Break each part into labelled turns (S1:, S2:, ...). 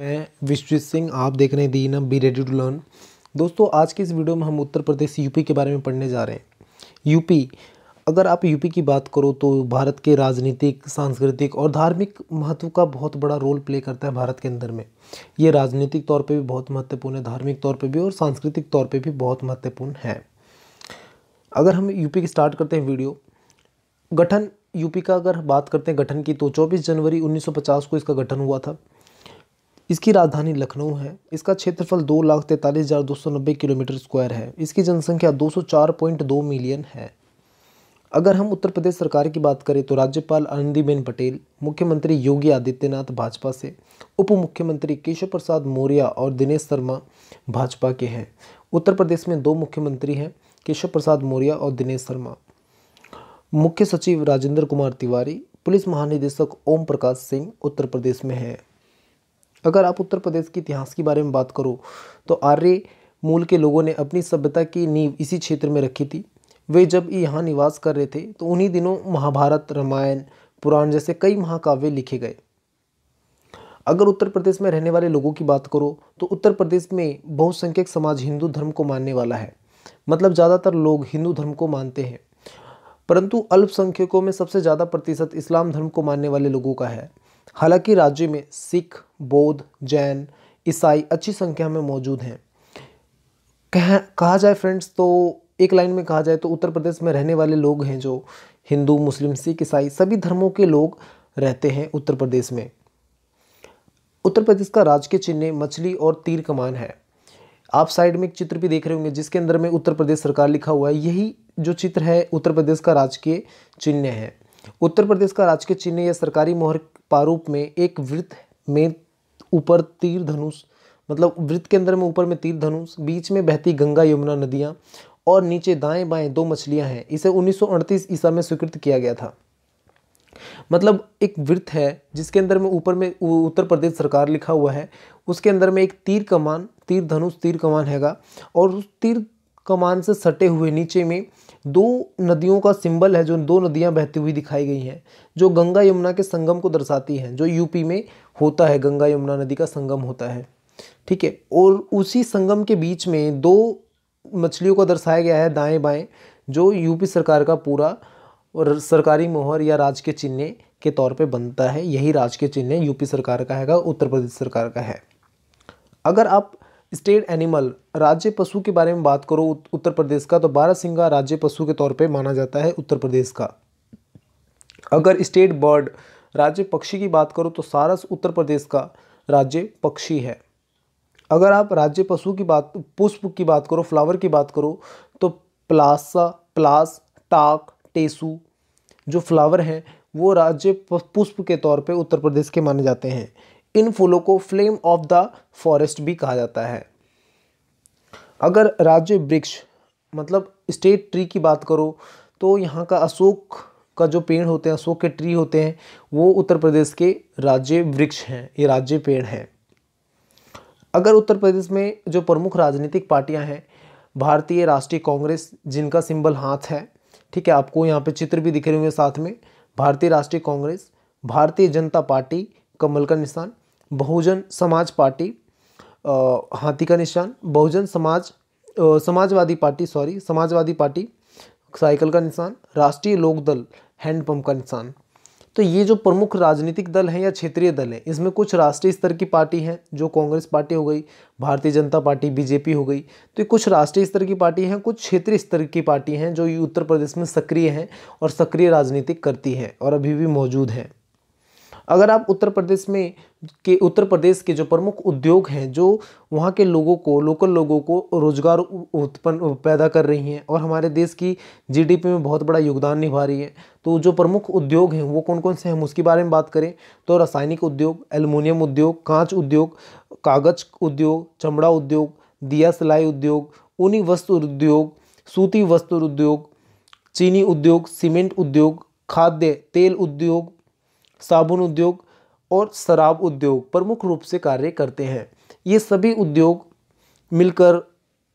S1: मैं विश्वजीत सिंह आप देख रहे हैं the be ready to learn दोस्तों आज के इस वीडियो में हम उत्तर प्रदेश यूपी के बारे में पढ़ने जा रहे हैं यूपी अगर आप यूपी की बात करो तो भारत के राजनीतिक सांस्कृतिक और धार्मिक महत्व का बहुत बड़ा रोल प्ले करता है भारत के अंदर में ये राजनीतिक तौर पर भी बहुत महत्वपूर्ण है धार्मिक तौर पर भी और सांस्कृतिक तौर पर भी बहुत महत्वपूर्ण है अगर हम यूपी की स्टार्ट करते हैं वीडियो गठन यूपी का अगर बात करते हैं गठन की तो 24 जनवरी 1950 को इसका गठन हुआ था इसकी राजधानी लखनऊ है इसका क्षेत्रफल दो लाख तैंतालीस हज़ार दो सौ नब्बे किलोमीटर स्क्वायर है इसकी जनसंख्या दो सौ चार पॉइंट दो मिलियन है अगर हम उत्तर प्रदेश सरकार की बात करें तो राज्यपाल आनंदीबेन पटेल मुख्यमंत्री योगी आदित्यनाथ भाजपा से उप मुख्यमंत्री केशव प्रसाद मौर्य और दिनेश शर्मा भाजपा के हैं उत्तर प्रदेश में दो मुख्यमंत्री हैं केशव प्रसाद मौर्य और दिनेश शर्मा मुख्य सचिव राजेंद्र कुमार तिवारी पुलिस महानिदेशक ओम प्रकाश सिंह उत्तर प्रदेश में हैं अगर आप उत्तर प्रदेश के इतिहास के बारे में बात करो तो आर्य मूल के लोगों ने अपनी सभ्यता की नींव इसी क्षेत्र में रखी थी वे जब यहाँ निवास कर रहे थे तो उन्हीं दिनों महाभारत रामायण पुराण जैसे कई महाकाव्य लिखे गए अगर उत्तर प्रदेश में रहने वाले लोगों की बात करो तो उत्तर प्रदेश में बहुसंख्यक समाज हिंदू धर्म को मानने वाला है मतलब ज़्यादातर लोग हिंदू धर्म को मानते हैं परंतु अल्पसंख्यकों में सबसे ज़्यादा प्रतिशत इस्लाम धर्म को मानने वाले लोगों का है हालांकि राज्य में सिख बौद्ध जैन ईसाई अच्छी संख्या में मौजूद हैं कह कहा जाए फ्रेंड्स तो एक लाइन में कहा जाए तो उत्तर प्रदेश में रहने वाले लोग हैं जो हिंदू मुस्लिम सिख ईसाई सभी धर्मों के लोग रहते हैं उत्तर प्रदेश में उत्तर प्रदेश का राजकीय चिन्ह मछली और तीर कमान है आप साइड में एक चित्र भी देख रहे होंगे जिसके अंदर में उत्तर प्रदेश सरकार लिखा हुआ है यही जो चित्र है उत्तर प्रदेश का राजकीय चिन्ह है उत्तर प्रदेश का राजकीय चिन्ह या सरकारी मोहर प्रारूप में एक वृत्त में ऊपर तीर धनुष मतलब वृत्त के अंदर में ऊपर में तीर धनुष बीच में बहती गंगा यमुना नदियाँ और नीचे दाएं बाएं दो मछलियां हैं इसे 1938 ईसा में स्वीकृत किया गया था मतलब एक वृत्त है जिसके अंदर में ऊपर में उत्तर प्रदेश सरकार लिखा हुआ है उसके अंदर में एक तीर कमान तीर धनुष तीर कमान हैगा और उस तीर कमान से सटे हुए नीचे में दो नदियों का सिंबल है जो दो नदियां बहती हुई दिखाई गई हैं जो गंगा यमुना के संगम को दर्शाती हैं जो यूपी में होता है गंगा यमुना नदी का संगम होता है ठीक है और उसी संगम के बीच में दो मछलियों को दर्शाया गया है दाएं बाएं जो यूपी सरकार का पूरा और सरकारी मोहर या राज के चिन्ह के तौर पर बनता है यही राज के चिन्ह यूपी सरकार का हैगा उत्तर प्रदेश सरकार का है अगर आप स्टेट एनिमल राज्य पशु के बारे में बात करो उत्तर प्रदेश का तो बारहसिंगा राज्य पशु के तौर पे माना जाता है उत्तर प्रदेश का अगर स्टेट बर्ड राज्य पक्षी की बात करो तो सारस उत्तर प्रदेश का राज्य पक्षी है अगर आप राज्य पशु की बात पुष्प की बात करो फ्लावर की बात करो तो प्लासा प्लास टाक टेसू जो फ्लावर हैं वो राज्य पुष्प के तौर पे उत्तर प्रदेश के माने जाते हैं इन फूलों को फ्लेम ऑफ द फॉरेस्ट भी कहा जाता है अगर राज्य वृक्ष मतलब स्टेट ट्री की बात करो तो यहाँ का अशोक का जो पेड़ होते हैं अशोक के ट्री होते हैं वो उत्तर प्रदेश के राज्य वृक्ष हैं ये राज्य पेड़ हैं अगर उत्तर प्रदेश में जो प्रमुख राजनीतिक पार्टियाँ हैं भारतीय राष्ट्रीय कांग्रेस जिनका सिंबल हाथ है ठीक है आपको यहाँ पे चित्र भी दिखे होंगे साथ में भारतीय राष्ट्रीय कांग्रेस भारतीय जनता पार्टी कमल का निशान बहुजन समाज पार्टी हाथी का निशान Bahujan Samaj Samajwadi party sorry Samajwadi party cycle का निशान राष्ट्रीय लोक दल हैंडपम्प का निशान तो ये जो प्रमुख राजनीतिक दल हैं या क्षेत्रीय दल हैं इसमें कुछ राष्ट्रीय स्तर की पार्टी हैं जो कांग्रेस पार्टी हो गई भारतीय जनता पार्टी बीजेपी हो गई तो ये कुछ राष्ट्रीय स्तर की पार्टी हैं कुछ क्षेत्रीय स्तर की पार्टी हैं जो उत्तर प्रदेश में सक्रिय हैं और सक्रिय राजनीतिक करती हैं और अभी भी मौजूद हैं अगर आप उत्तर प्रदेश में के उत्तर प्रदेश के जो प्रमुख उद्योग हैं जो वहाँ के लोगों को लोकल लोगों को रोजगार उत्पन्न पैदा कर रही हैं और हमारे देश की जीडीपी में बहुत बड़ा योगदान निभा रही है तो जो प्रमुख उद्योग हैं वो कौन कौन से हैं हम उसके बारे में बात करें तो रासायनिक उद्योग एल्युमिनियम उद्योग कांच उद्योग कागज उद्योग चमड़ा उद्योग दिया सिलाई उद्योग ऊनी वस्त्र उद्योग सूती वस्त्र उद्योग चीनी उद्योग सीमेंट उद्योग खाद्य तेल उद्योग साबुन उद्योग और शराब उद्योग प्रमुख रूप से कार्य करते हैं ये सभी उद्योग मिलकर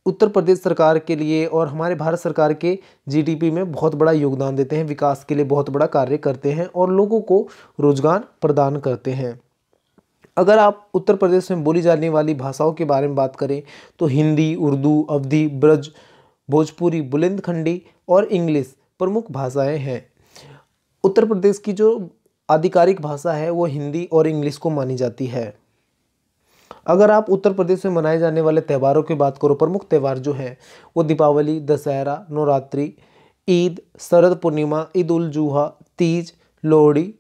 S1: उत्तर प्रदेश सरकार के लिए और हमारे भारत सरकार के जीडीपी में बहुत बड़ा योगदान देते हैं विकास के लिए बहुत बड़ा कार्य करते हैं और लोगों को रोजगार प्रदान करते हैं अगर आप उत्तर प्रदेश में बोली जाने वाली भाषाओं के बारे में बात करें तो हिंदी उर्दू अवधि ब्रज भोजपुरी बुलंदखंडी और इंग्लिश प्रमुख भाषाएँ हैं उत्तर प्रदेश की जो आधिकारिक भाषा है वो हिंदी और इंग्लिश को मानी जाती है अगर आप उत्तर प्रदेश में मनाए जाने वाले त्यौहारों की बात करो प्रमुख त्यौहार जो है वो दीपावली दशहरा नवरात्रि ईद शरद पूर्णिमा ईद उल जुहा तीज लोहड़ी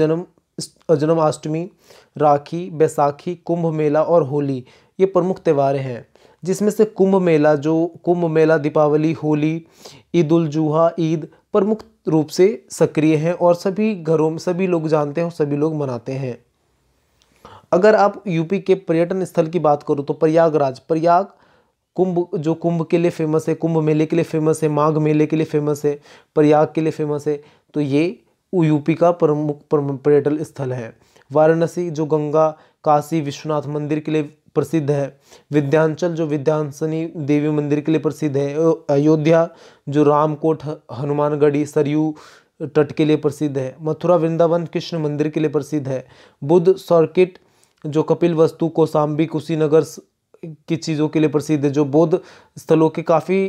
S1: जन्म जन्माष्टमी राखी बैसाखी कुंभ मेला और होली ये प्रमुख त्यौहार हैं जिसमें से कुंभ मेला जो कुंभ मेला दीपावली होली ईद उल जुहा ईद प्रमुख रूप से सक्रिय हैं और सभी घरों में सभी लोग जानते हैं और सभी लोग मनाते हैं अगर आप यूपी के पर्यटन स्थल की बात करो तो प्रयागराज प्रयाग कुंभ जो कुंभ के लिए फेमस है कुंभ मेले के लिए फेमस है माघ मेले के लिए फेमस है प्रयाग के लिए फेमस है तो ये यूपी का प्रमुख पर्यटन स्थल है वाराणसी जो गंगा काशी विश्वनाथ मंदिर के लिए प्रसिद्ध है विद्यांचल जो विद्यांसनी देवी मंदिर के लिए प्रसिद्ध है अयोध्या जो रामकोट हनुमानगढ़ी सरयू तट के लिए प्रसिद्ध है मथुरा वृंदावन कृष्ण मंदिर के लिए प्रसिद्ध है बुद्ध सर्किट जो कपिल वस्तु कौसाम्बी कुशीनगर की चीज़ों के लिए प्रसिद्ध है जो बौद्ध स्थलों के काफ़ी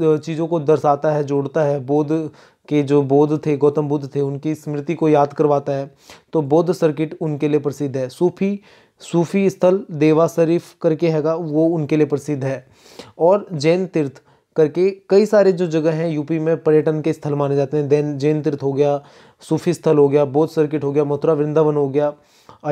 S1: चीज़ों को दर्शाता है जोड़ता है बौद्ध के जो बौद्ध थे गौतम बुद्ध थे उनकी स्मृति को याद करवाता है तो बौद्ध सर्किट उनके लिए प्रसिद्ध है सूफी सूफी स्थल देवा शरीफ करके हैगा वो उनके लिए प्रसिद्ध है और जैन तीर्थ करके कई सारे जो जगह हैं यूपी में पर्यटन के स्थल माने जाते हैं देन जैन तीर्थ हो गया सूफी स्थल हो गया बौद्ध सर्किट हो गया मथुरा वृंदावन हो गया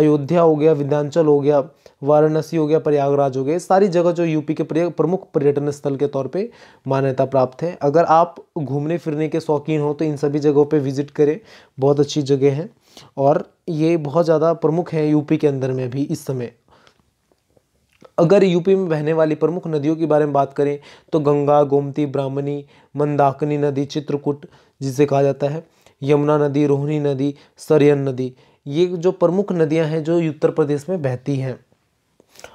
S1: अयोध्या हो गया विंध्यांचल हो गया वाराणसी हो गया प्रयागराज हो गया सारी जगह जो यूपी के प्रमुख पर्यटन स्थल के तौर पे मान्यता प्राप्त है अगर आप घूमने फिरने के शौकीन हो तो इन सभी जगहों पे विजिट करें बहुत अच्छी जगह हैं और ये बहुत ज़्यादा प्रमुख हैं यूपी के अंदर में भी इस समय अगर यूपी में बहने वाली प्रमुख नदियों के बारे में बात करें तो गंगा गोमती ब्राह्मणी मंदाकिनी नदी चित्रकूट जिसे कहा जाता है यमुना नदी रोहिणी नदी सरयन नदी ये जो प्रमुख नदियां हैं जो उत्तर प्रदेश में बहती हैं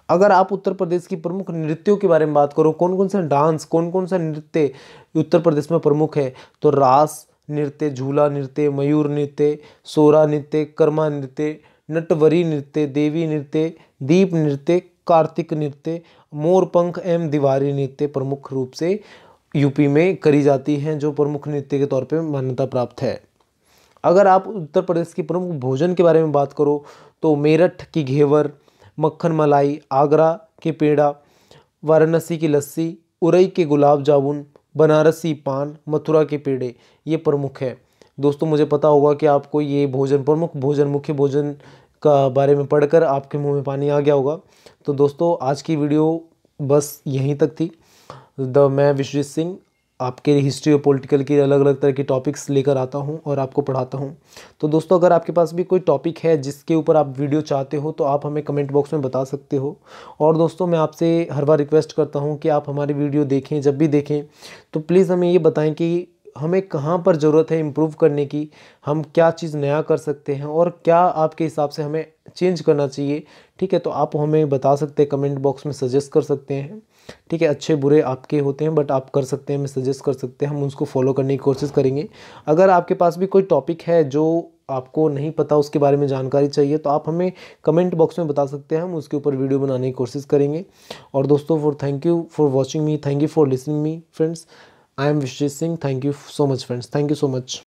S1: अगर आप उत्तर प्रदेश की प्रमुख नृत्यों के बारे में बात करो कौन कौन सा डांस कौन कौन सा नृत्य उत्तर प्रदेश में प्रमुख है तो रास नृत्य झूला नृत्य मयूर नृत्य सोरा नृत्य कर्मा नृत्य नटवरी नृत्य देवी नृत्य दीप नृत्य कार्तिक नृत्य मोरपंख एवं दीवारी नृत्य प्रमुख रूप से यूपी में करी जाती हैं जो प्रमुख नृत्य के तौर पे मान्यता प्राप्त है अगर आप उत्तर प्रदेश की प्रमुख भोजन के बारे में बात करो तो मेरठ की घेवर मक्खन मलाई आगरा के पेड़ा वाराणसी की लस्सी उरई के गुलाब जामुन बनारसी पान मथुरा के पेड़े ये प्रमुख है दोस्तों मुझे पता होगा कि आपको ये भोजन प्रमुख भोजन मुख्य भोजन का बारे में पढ़कर आपके मुंह में पानी आ गया होगा तो दोस्तों आज की वीडियो बस यहीं तक थी द मैं विश्वजीत सिंह आपके हिस्ट्री और पॉलिटिकल की अलग अलग तरह के टॉपिक्स लेकर आता हूँ और आपको पढ़ाता हूँ तो दोस्तों अगर आपके पास भी कोई टॉपिक है जिसके ऊपर आप वीडियो चाहते हो तो आप हमें कमेंट बॉक्स में बता सकते हो और दोस्तों मैं आपसे हर बार रिक्वेस्ट करता हूँ कि आप हमारी वीडियो देखें जब भी देखें तो प्लीज़ हमें ये बताएँ कि हमें कहाँ पर ज़रूरत है इम्प्रूव करने की हम क्या चीज़ नया कर सकते हैं और क्या आपके हिसाब से हमें चेंज करना चाहिए ठीक है तो आप हमें बता सकते हैं कमेंट बॉक्स में सजेस्ट कर सकते हैं ठीक है अच्छे बुरे आपके होते हैं बट आप कर सकते हैं हमें सजेस्ट कर सकते हैं हम उसको फॉलो करने की कोशिश करेंगे अगर आपके पास भी कोई टॉपिक है जो आपको नहीं पता उसके बारे में जानकारी चाहिए तो आप हमें कमेंट बॉक्स में बता सकते हैं हम उसके ऊपर वीडियो बनाने की कोशिश करेंगे और दोस्तों for thank you for watching me thank you for listening me friends I am Vishesh Singh thank you so much friends thank you so much